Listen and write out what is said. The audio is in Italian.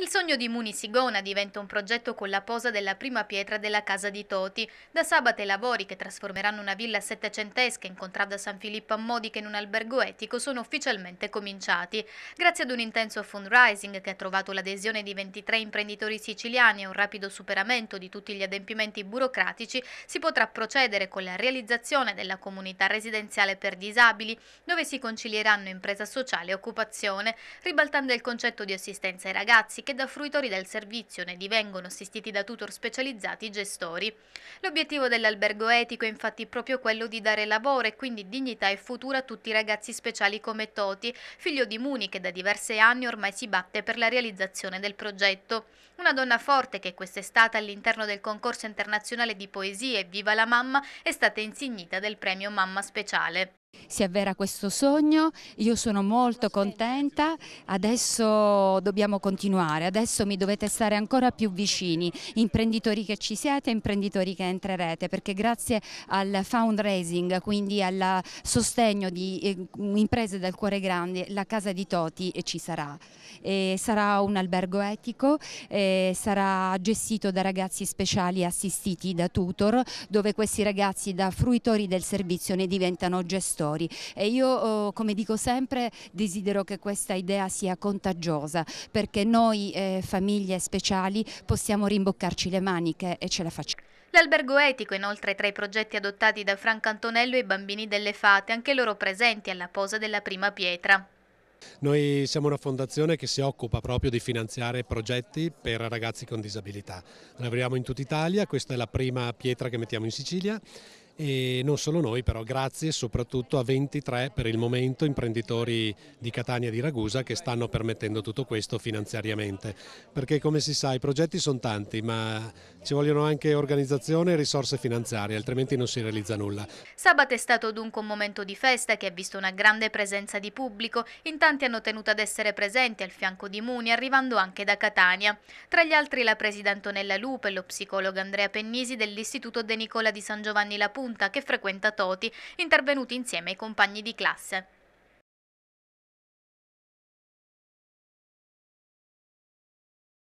Il sogno di Muni Sigona diventa un progetto con la posa della prima pietra della casa di Toti. Da sabato i lavori che trasformeranno una villa settecentesca in contrada San Filippo a Modica in un albergo etico sono ufficialmente cominciati. Grazie ad un intenso fundraising che ha trovato l'adesione di 23 imprenditori siciliani e un rapido superamento di tutti gli adempimenti burocratici, si potrà procedere con la realizzazione della comunità residenziale per disabili, dove si concilieranno impresa sociale e occupazione, ribaltando il concetto di assistenza ai ragazzi che da fruitori del servizio ne divengono assistiti da tutor specializzati gestori. L'obiettivo dell'albergo etico è infatti proprio quello di dare lavoro e quindi dignità e futuro a tutti i ragazzi speciali come Toti, figlio di Muni che da diversi anni ormai si batte per la realizzazione del progetto. Una donna forte che quest'estate all'interno del concorso internazionale di poesie Viva la mamma è stata insignita del premio Mamma Speciale si avvera questo sogno, io sono molto contenta, adesso dobbiamo continuare, adesso mi dovete stare ancora più vicini, imprenditori che ci siete, imprenditori che entrerete, perché grazie al fundraising, quindi al sostegno di eh, imprese dal cuore grande, la casa di Toti eh, ci sarà. E sarà un albergo etico, sarà gestito da ragazzi speciali assistiti da tutor, dove questi ragazzi da fruitori del servizio ne diventano gestori territori e io oh, come dico sempre desidero che questa idea sia contagiosa perché noi eh, famiglie speciali possiamo rimboccarci le maniche e ce la facciamo. L'albergo etico inoltre tra i progetti adottati da Franco Antonello e i bambini delle fate, anche loro presenti alla posa della prima pietra. Noi siamo una fondazione che si occupa proprio di finanziare progetti per ragazzi con disabilità. Lavoriamo in tutta Italia, questa è la prima pietra che mettiamo in Sicilia e non solo noi però grazie soprattutto a 23 per il momento imprenditori di Catania e di Ragusa che stanno permettendo tutto questo finanziariamente perché come si sa i progetti sono tanti ma ci vogliono anche organizzazione e risorse finanziarie altrimenti non si realizza nulla. Sabato è stato dunque un momento di festa che ha visto una grande presenza di pubblico in tanti hanno tenuto ad essere presenti al fianco di Muni arrivando anche da Catania. Tra gli altri la presidente Antonella Lupe e lo psicologo Andrea Pennisi dell'Istituto De Nicola di San Giovanni La punta che frequenta Toti, intervenuti insieme ai compagni di classe.